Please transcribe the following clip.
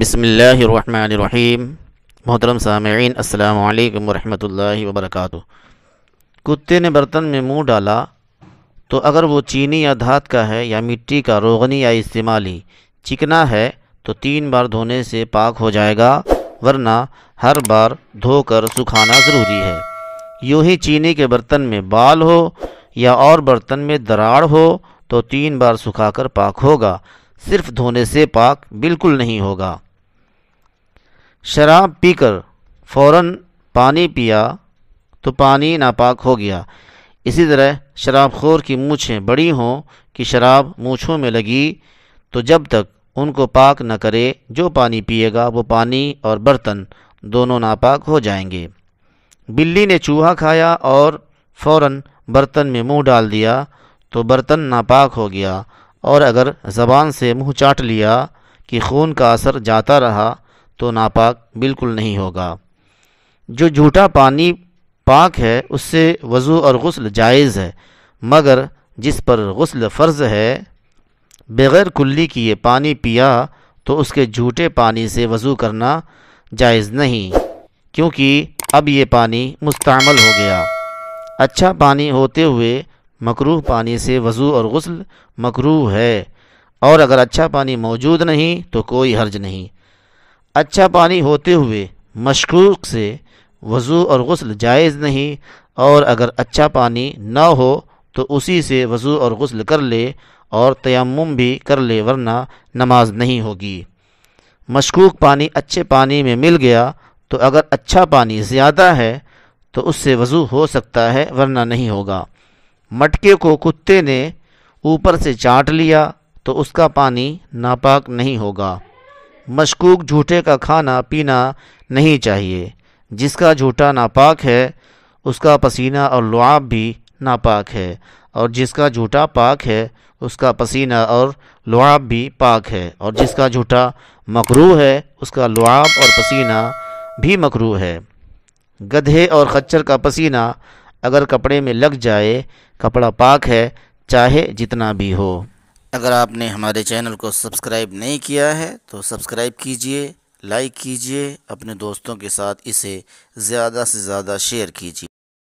बसमीम मोहतरम सामीन अल्लाम वरहल वबरक कुत्ते ने बर्तन में मुंह डाला तो अगर वो चीनी या धात का है या मिट्टी का रोगनी या इस्तेमाली चिकना है तो तीन बार धोने से पाक हो जाएगा वरना हर बार धोकर सुखाना ज़रूरी है यूँ ही चीनी के बर्तन में बाल हो या और बर्तन में दराड़ हो तो तीन बार सुखाकर पाक होगा सिर्फ धोने से पाक बिल्कुल नहीं होगा शराब पीकर फौरन पानी पिया तो पानी नापाक हो गया इसी तरह शराबखोर की मूछें बड़ी हों कि शराब मूछों में लगी तो जब तक उनको पाक न करे जो पानी पिएगा वो पानी और बर्तन दोनों नापाक हो जाएंगे बिल्ली ने चूहा खाया और फौरन बर्तन में मुंह डाल दिया तो बर्तन नापाक हो गया और अगर ज़बान से मुंह चाट लिया कि खून का असर जाता रहा तो नापाक बिल्कुल नहीं होगा जो झूठा पानी पाक है उससे वज़ू और गसल जायज़ है मगर जिस पर गसल फ़र्ज है बग़ैर कुल्ली किए पानी पिया तो उसके झूठे पानी से वज़ू करना जायज़ नहीं क्योंकि अब ये पानी मुस्तमल हो गया अच्छा पानी होते हुए मकरूह पानी से वज़ू और गसल मकरूह है और अगर अच्छा पानी मौजूद नहीं तो कोई हर्ज नहीं अच्छा पानी होते हुए मशकूक से वज़ू और गसल जायज़ नहीं और अगर अच्छा पानी ना हो तो उसी से वज़ू और गसल कर ले और तयम भी कर ले वरना नमाज नहीं होगी मशकूक पानी अच्छे पानी में मिल गया तो अगर अच्छा पानी ज़्यादा है तो उससे वज़ू हो सकता है वरना नहीं होगा मटके को कुत्ते ने ऊपर से चाट लिया तो उसका पानी नापाक नहीं होगा मशकूक झूठे का खाना पीना नहीं चाहिए जिसका झूठा नापाक है उसका पसीना और लुआब भी नापाक है और जिसका झूठा पाक है उसका पसीना और लुआब भी पाक है और जिसका झूठा मकरू है उसका लुआब और पसीना भी मकरू है गधे और खच्चर का पसीना अगर कपड़े में लग जाए कपड़ा पाक है चाहे जितना भी हो अगर आपने हमारे चैनल को सब्सक्राइब नहीं किया है तो सब्सक्राइब कीजिए लाइक कीजिए अपने दोस्तों के साथ इसे ज़्यादा से ज़्यादा शेयर कीजिए